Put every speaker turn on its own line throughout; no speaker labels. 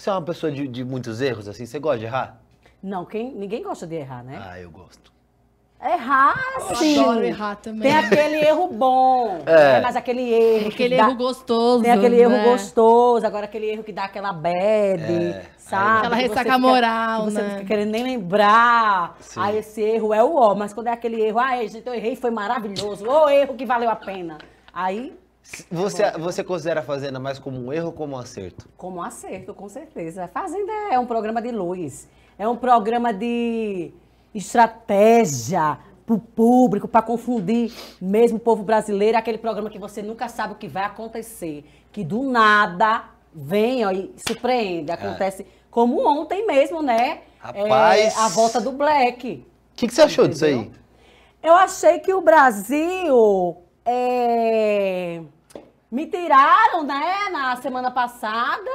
Você é uma pessoa de, de muitos erros, assim? Você gosta de errar?
Não, quem, ninguém gosta de errar, né? Ah, eu gosto. Errar, sim. Eu adoro errar também. Tem aquele erro bom, é. né? mas aquele erro. Aquele dá... erro gostoso. Tem aquele erro né? gostoso, agora aquele erro que dá aquela bad, é. sabe? Aquela ressaca moral. Fica, né? Você não fica querendo nem lembrar. Sim. esse erro é o ó, mas quando é aquele erro, ah, gente, eu errei, foi maravilhoso. Ô, erro que valeu a pena. Aí
você, você considera a Fazenda mais como um erro ou como um acerto?
Como um acerto, com certeza. A Fazenda é um programa de luz, é um programa de estratégia para o público, para confundir mesmo o povo brasileiro, aquele programa que você nunca sabe o que vai acontecer, que do nada vem ó, e surpreende. É. Acontece como ontem mesmo, né?
Rapaz... É, a volta
do Black.
O que, que você achou Entendeu? disso aí?
Eu achei que o Brasil é me tiraram, né, na semana passada.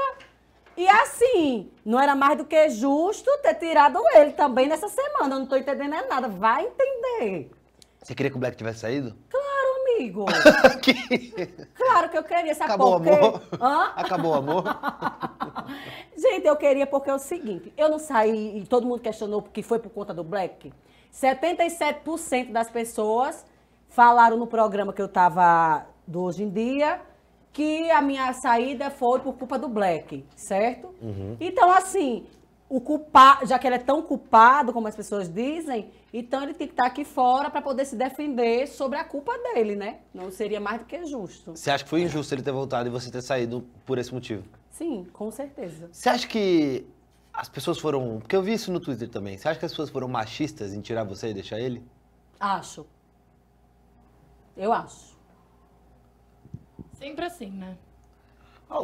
E assim, não era mais do que justo ter tirado ele também nessa semana. Eu não tô entendendo é nada. Vai entender.
Você queria que o Black tivesse saído?
Claro, amigo. que... Claro que eu queria. Sabe Acabou o amor? Hã? Acabou o amor? Gente, eu queria porque é o seguinte. Eu não saí e todo mundo questionou porque foi por conta do Black. 77% das pessoas falaram no programa que eu tava do hoje em dia, que a minha saída foi por culpa do Black, certo? Uhum. Então, assim, o culpado, já que ele é tão culpado, como as pessoas dizem, então ele tem que estar aqui fora para poder se defender sobre a culpa dele, né? Não seria mais do que justo.
Você acha que foi injusto ele ter voltado e você ter saído por esse motivo?
Sim, com certeza.
Você acha que as pessoas foram. Porque eu vi isso no Twitter também. Você acha que as pessoas foram machistas em tirar você e deixar ele?
Acho. Eu acho. Sempre assim, né?
Ah,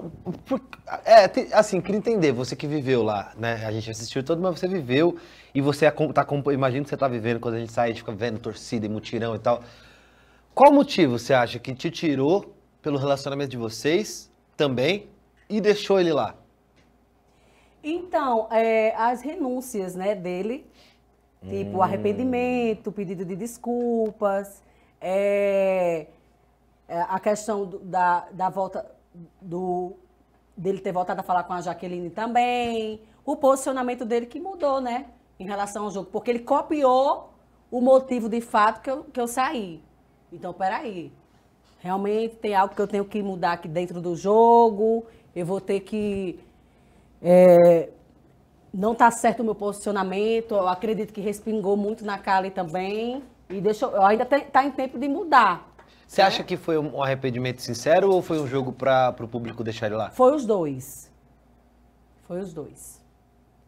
é, assim, queria entender, você que viveu lá, né? A gente assistiu todo, mas você viveu e você tá, imagina que você tá vivendo quando a gente sai, a gente fica vendo torcida e mutirão e tal. Qual motivo você acha que te tirou pelo relacionamento de vocês também e deixou ele lá?
Então, é, as renúncias, né, dele, tipo, hum. tipo arrependimento, pedido de desculpas, é é, a questão do, da, da volta do dele ter voltado a falar com a Jaqueline também, o posicionamento dele que mudou, né, em relação ao jogo, porque ele copiou o motivo de fato que eu, que eu saí. Então, peraí, realmente tem algo que eu tenho que mudar aqui dentro do jogo, eu vou ter que
é,
não está certo o meu posicionamento, eu acredito que respingou muito na Kali também. E deixa, eu ainda está em tempo de mudar.
Você né? acha que foi um arrependimento sincero ou foi um jogo para o público deixar ele lá? Foi os dois. Foi os dois.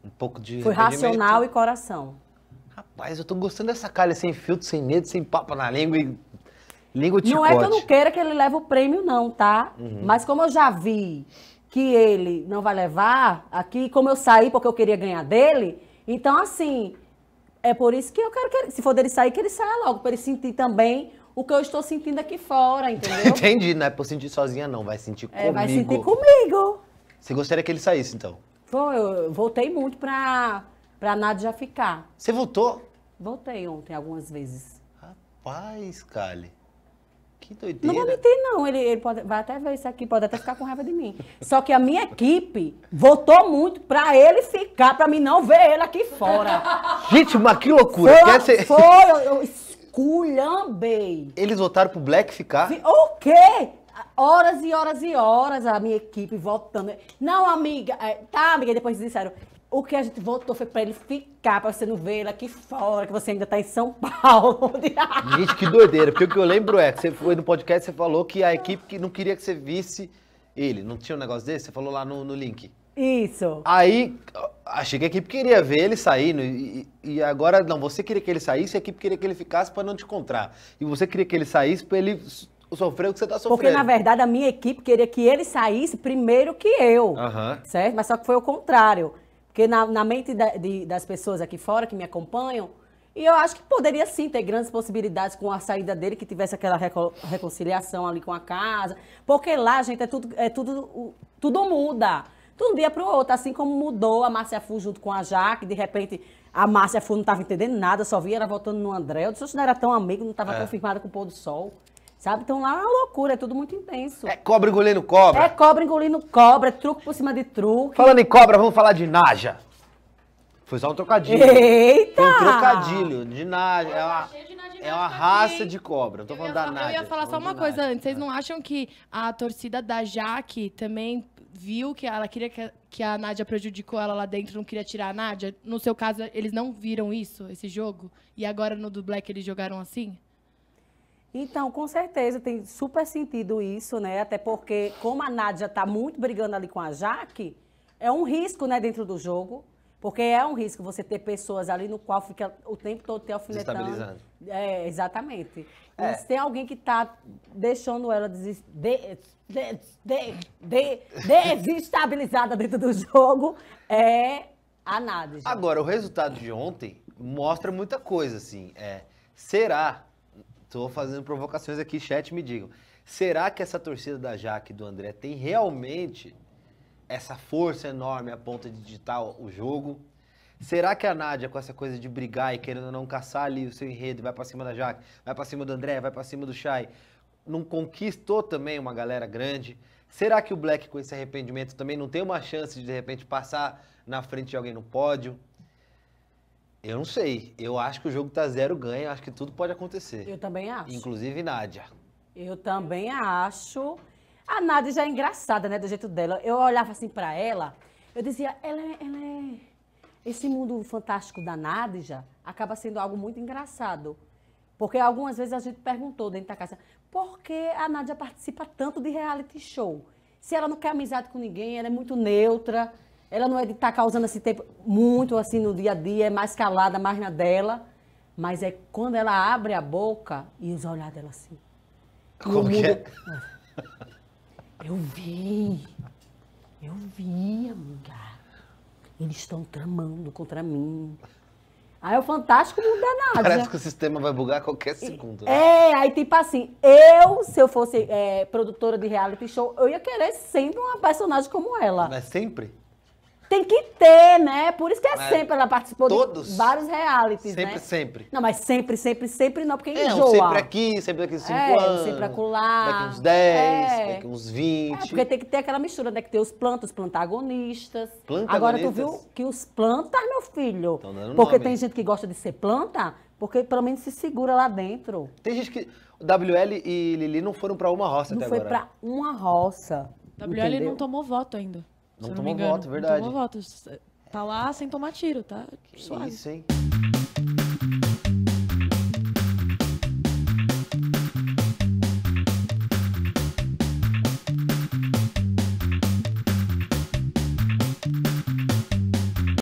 Um pouco de. Foi racional
e coração.
Rapaz, eu tô gostando dessa calha sem filtro, sem medo, sem papo na língua e língua ticote. Não é que eu não
queira que ele leve o prêmio, não, tá? Uhum. Mas como eu já vi que ele não vai levar aqui, como eu saí porque eu queria ganhar dele, então assim, é por isso que eu quero que ele, se for dele sair, que ele saia logo, para ele sentir também o que eu estou sentindo aqui fora, entendeu?
Entendi, não é por sentir sozinha, não. Vai sentir comigo. É, vai sentir comigo. Você gostaria que ele saísse, então?
Foi, eu voltei muito pra, pra nada já ficar. Você voltou? Voltei ontem, algumas vezes.
Rapaz, Cali. Que doideira. Não vou mentir,
não. Ele, ele pode, vai até ver isso aqui, pode até ficar com raiva de mim. Só que a minha equipe votou muito pra ele ficar, pra mim não ver ele aqui fora.
Gente, mas que loucura. Foi, Quer ser... foi eu, eu Culhambei. Eles votaram pro Black ficar?
O quê? Horas e horas e horas a minha equipe votando. Não, amiga. É, tá, amiga, depois disseram. O que a gente votou foi pra ele ficar, pra você não ver ele aqui fora, que você ainda tá em
São Paulo. gente, que doideira. Porque o que eu lembro é que você foi no podcast, você falou que a equipe não queria que você visse ele. Não tinha um negócio desse? Você falou lá no, no link.
Isso.
Aí achei que a equipe queria ver ele saindo e, e, agora não, você queria que ele saísse, a equipe queria que ele ficasse para não te encontrar. E você queria que ele saísse para ele sofrer o que você está sofrendo. Porque na verdade
a minha equipe queria que ele saísse primeiro que eu, uhum. certo? Mas só que foi o contrário. Porque na, na mente da, de, das pessoas aqui fora que me acompanham, e eu acho que poderia sim ter grandes possibilidades com a saída dele, que tivesse aquela reco reconciliação ali com a casa. Porque lá, gente, é tudo, é tudo, tudo muda de um dia para o outro, assim como mudou a Márcia Fu junto com a Jaque, de repente a Márcia Fu não estava entendendo nada, só via ela votando no André. Eu disse, não era tão amigo, não estava é. confirmada com o pôr do sol. Sabe? Então lá é uma loucura, é tudo muito
intenso. É cobra engolindo cobra. É cobra engolindo cobra, é truco por cima de truque. Falando em cobra, vamos falar de Naja. Foi só um trocadilho. Eita! Foi um trocadilho de Naja. É uma, é uma raça de cobra. Não tô falando da Naja. Eu ia falar só uma coisa antes.
Vocês não acham que a torcida da Jaque também viu que ela queria que a, que a Nádia prejudicou ela lá dentro, não queria tirar a Nádia? No seu caso, eles não viram isso, esse jogo? E agora no do Black eles jogaram assim? Então, com certeza, tem super sentido isso, né? Até porque, como a Nádia está muito brigando ali com a Jaque, é um risco, né, dentro do jogo. Porque é um risco você ter pessoas ali no qual fica o tempo todo te alfinetando. É, exatamente. É. E se tem alguém que está deixando ela de... De... De... desestabilizada dentro do jogo,
é a nada. Já. Agora, o resultado de ontem mostra muita coisa, assim. É, será, estou fazendo provocações aqui, chat, me digam. Será que essa torcida da Jaque e do André tem realmente essa força enorme a ponta de digital o jogo. Será que a Nádia, com essa coisa de brigar e querendo não caçar ali o seu enredo, vai para cima da Jaque, vai para cima do André, vai para cima do Chay, não conquistou também uma galera grande? Será que o Black, com esse arrependimento, também não tem uma chance de, de repente, passar na frente de alguém no pódio? Eu não sei. Eu acho que o jogo tá zero ganho, acho que tudo pode acontecer. Eu também acho. Inclusive Nádia.
Eu também acho. A Nádia já é engraçada, né, do jeito dela. Eu olhava assim para ela, eu dizia, ela, é, ela é... Esse mundo fantástico da Nádia acaba sendo algo muito engraçado. Porque algumas vezes a gente perguntou dentro da casa, por que a Nádia participa tanto de reality show? Se ela não quer amizade com ninguém, ela é muito neutra, ela não é de estar tá causando esse tempo muito assim no dia a dia, é mais calada, mais na dela. Mas é quando ela abre a boca e os olhares dela assim. Como mundo... que é? Eu vi. Eu vi, amiga. Eles estão tramando
contra mim.
Aí o Fantástico não dá nada. Parece
que o sistema vai bugar a qualquer segundo. Né?
É, aí tipo assim, eu, se eu fosse é, produtora de reality show, eu ia querer sempre uma personagem como ela.
Mas sempre?
Tem que ter, né? Por isso que é mas sempre ela participou todos? de vários realities, né? sempre, né? Sempre, Não, mas sempre, sempre, sempre não, porque é, enjoa. sempre
aqui, sempre daqui 5 é, anos. sempre
acolá. Daqui uns 10, é. daqui uns 20. É, porque tem que ter aquela mistura, né? Que tem os plantas, os plantagonistas. Plantagonistas? Agora tu viu
que os plantas, meu filho. dando porque nome. tem gente
que gosta de ser planta, porque pelo menos se segura lá dentro.
Tem gente que... WL e Lili não foram para uma roça não até agora.
Não foi para uma roça. WL entendeu? não tomou voto ainda.
Não tomou voto, é verdade. Não tomou
voto. Tá lá sem tomar tiro, tá?
Suave. Isso, hein?